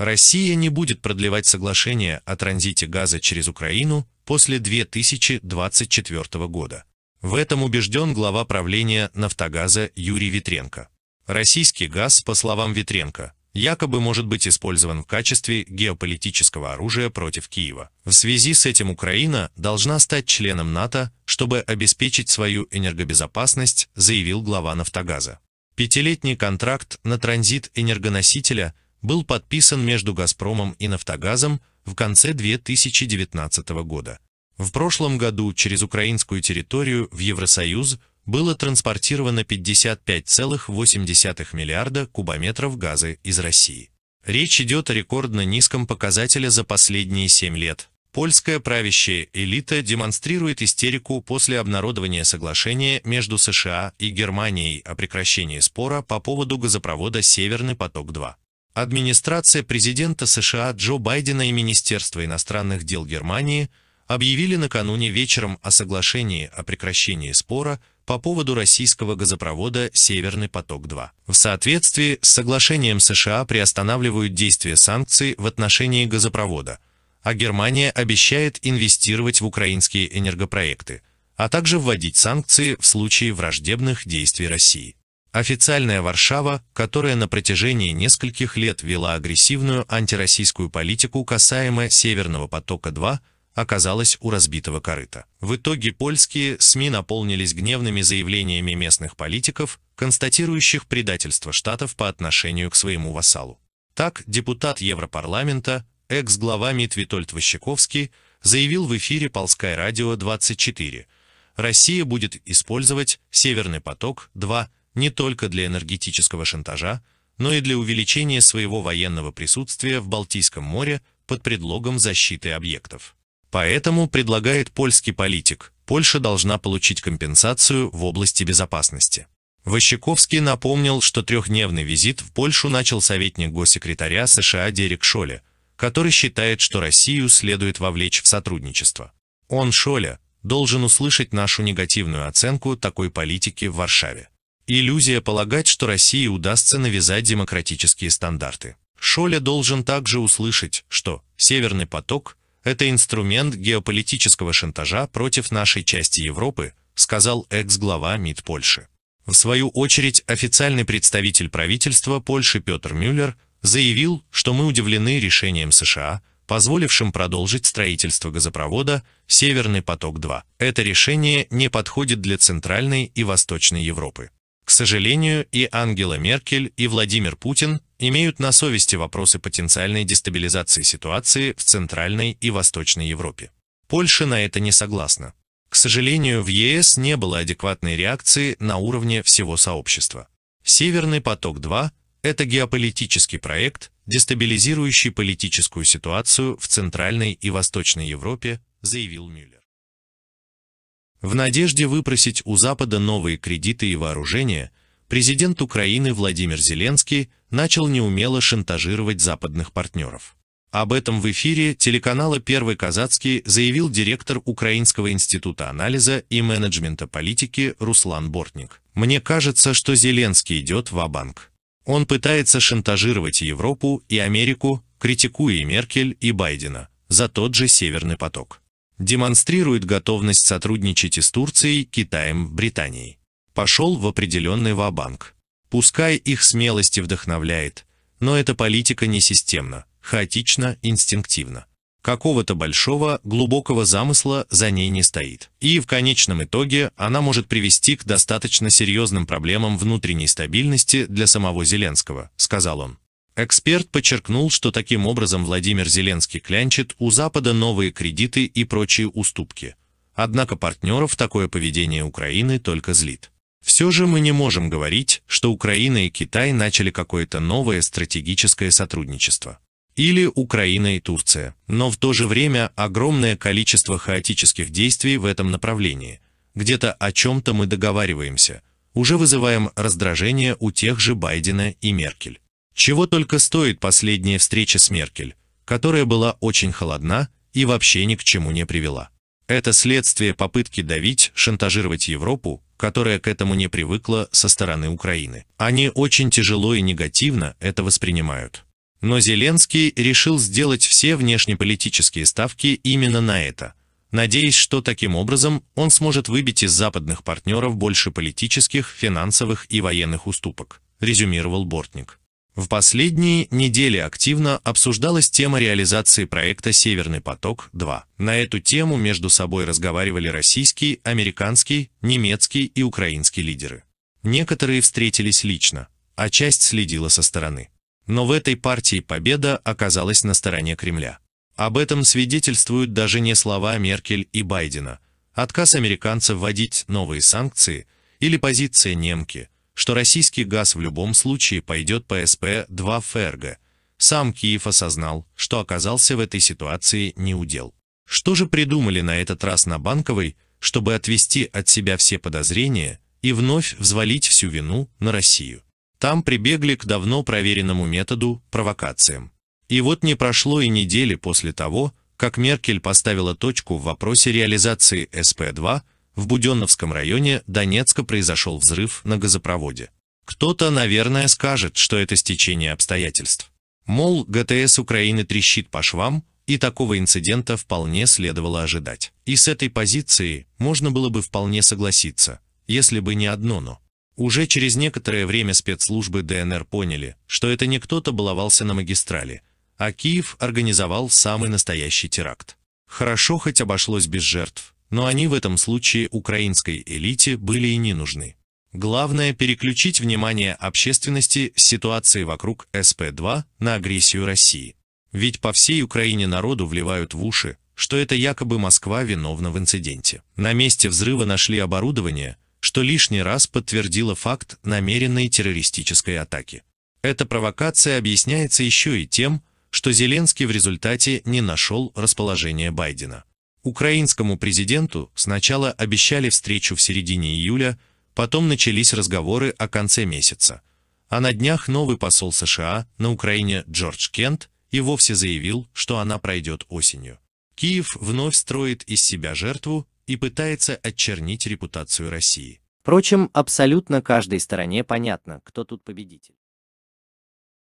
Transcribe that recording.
Россия не будет продлевать соглашение о транзите газа через Украину после 2024 года. В этом убежден глава правления «Нафтогаза» Юрий Витренко. Российский газ, по словам Витренко, якобы может быть использован в качестве геополитического оружия против Киева. В связи с этим Украина должна стать членом НАТО, чтобы обеспечить свою энергобезопасность, заявил глава «Нафтогаза». Пятилетний контракт на транзит энергоносителя – был подписан между «Газпромом» и «Нафтогазом» в конце 2019 года. В прошлом году через украинскую территорию в Евросоюз было транспортировано 55,8 миллиарда кубометров газа из России. Речь идет о рекордно низком показателе за последние 7 лет. Польская правящая элита демонстрирует истерику после обнародования соглашения между США и Германией о прекращении спора по поводу газопровода «Северный поток-2». Администрация президента США Джо Байдена и Министерство иностранных дел Германии объявили накануне вечером о соглашении о прекращении спора по поводу российского газопровода «Северный поток-2». В соответствии с соглашением США приостанавливают действие санкций в отношении газопровода, а Германия обещает инвестировать в украинские энергопроекты, а также вводить санкции в случае враждебных действий России. Официальная Варшава, которая на протяжении нескольких лет вела агрессивную антироссийскую политику касаемо «Северного потока-2», оказалась у разбитого корыта. В итоге польские СМИ наполнились гневными заявлениями местных политиков, констатирующих предательство штатов по отношению к своему вассалу. Так, депутат Европарламента, экс-глава МИД Витольд Ващаковский, заявил в эфире «Полское радио 24», «Россия будет использовать «Северный поток-2» не только для энергетического шантажа, но и для увеличения своего военного присутствия в Балтийском море под предлогом защиты объектов. Поэтому, предлагает польский политик, Польша должна получить компенсацию в области безопасности. Ващаковский напомнил, что трехдневный визит в Польшу начал советник госсекретаря США Дерек Шоле, который считает, что Россию следует вовлечь в сотрудничество. Он, Шоле, должен услышать нашу негативную оценку такой политики в Варшаве. Иллюзия полагать, что России удастся навязать демократические стандарты. Шоля должен также услышать, что «Северный поток» — это инструмент геополитического шантажа против нашей части Европы, сказал экс-глава МИД Польши. В свою очередь, официальный представитель правительства Польши Петр Мюллер заявил, что мы удивлены решением США, позволившим продолжить строительство газопровода «Северный поток-2». Это решение не подходит для Центральной и Восточной Европы. К сожалению, и Ангела Меркель, и Владимир Путин имеют на совести вопросы потенциальной дестабилизации ситуации в Центральной и Восточной Европе. Польша на это не согласна. К сожалению, в ЕС не было адекватной реакции на уровне всего сообщества. Северный поток-2 – это геополитический проект, дестабилизирующий политическую ситуацию в Центральной и Восточной Европе, заявил Мюллер. В надежде выпросить у Запада новые кредиты и вооружения, президент Украины Владимир Зеленский начал неумело шантажировать западных партнеров. Об этом в эфире телеканала «Первый казацкий» заявил директор Украинского института анализа и менеджмента политики Руслан Бортник. «Мне кажется, что Зеленский идет в банк Он пытается шантажировать Европу и Америку, критикуя и Меркель, и Байдена, за тот же «Северный поток» демонстрирует готовность сотрудничать и с Турцией, Китаем, Британией. Пошел в определенный во-банк. Пускай их смелость и вдохновляет, но эта политика не системна, хаотично, инстинктивно. Какого-то большого, глубокого замысла за ней не стоит. И в конечном итоге она может привести к достаточно серьезным проблемам внутренней стабильности для самого Зеленского, сказал он. Эксперт подчеркнул, что таким образом Владимир Зеленский клянчит у Запада новые кредиты и прочие уступки. Однако партнеров такое поведение Украины только злит. Все же мы не можем говорить, что Украина и Китай начали какое-то новое стратегическое сотрудничество. Или Украина и Турция. Но в то же время огромное количество хаотических действий в этом направлении. Где-то о чем-то мы договариваемся. Уже вызываем раздражение у тех же Байдена и Меркель. Чего только стоит последняя встреча с Меркель, которая была очень холодна и вообще ни к чему не привела. Это следствие попытки давить, шантажировать Европу, которая к этому не привыкла со стороны Украины. Они очень тяжело и негативно это воспринимают. Но Зеленский решил сделать все внешнеполитические ставки именно на это, надеясь, что таким образом он сможет выбить из западных партнеров больше политических, финансовых и военных уступок, резюмировал Бортник. В последние недели активно обсуждалась тема реализации проекта «Северный поток-2». На эту тему между собой разговаривали российские, американские, немецкие и украинские лидеры. Некоторые встретились лично, а часть следила со стороны. Но в этой партии победа оказалась на стороне Кремля. Об этом свидетельствуют даже не слова Меркель и Байдена, отказ американцев вводить новые санкции или позиция немки – что российский газ в любом случае пойдет по СП-2 ФРГ. Сам Киев осознал, что оказался в этой ситуации неудел. Что же придумали на этот раз на Банковой, чтобы отвести от себя все подозрения и вновь взвалить всю вину на Россию? Там прибегли к давно проверенному методу – провокациям. И вот не прошло и недели после того, как Меркель поставила точку в вопросе реализации СП-2, в Буденновском районе Донецка произошел взрыв на газопроводе. Кто-то, наверное, скажет, что это стечение обстоятельств. Мол, ГТС Украины трещит по швам, и такого инцидента вполне следовало ожидать. И с этой позиции можно было бы вполне согласиться, если бы не одно «но». Уже через некоторое время спецслужбы ДНР поняли, что это не кто-то баловался на магистрали, а Киев организовал самый настоящий теракт. Хорошо хоть обошлось без жертв, но они в этом случае украинской элите были и не нужны. Главное переключить внимание общественности с ситуации вокруг СП-2 на агрессию России. Ведь по всей Украине народу вливают в уши, что это якобы Москва виновна в инциденте. На месте взрыва нашли оборудование, что лишний раз подтвердило факт намеренной террористической атаки. Эта провокация объясняется еще и тем, что Зеленский в результате не нашел расположение Байдена. Украинскому президенту сначала обещали встречу в середине июля, потом начались разговоры о конце месяца. А на днях новый посол США на Украине Джордж Кент и вовсе заявил, что она пройдет осенью. Киев вновь строит из себя жертву и пытается отчернить репутацию России. Впрочем, абсолютно каждой стороне понятно, кто тут победитель.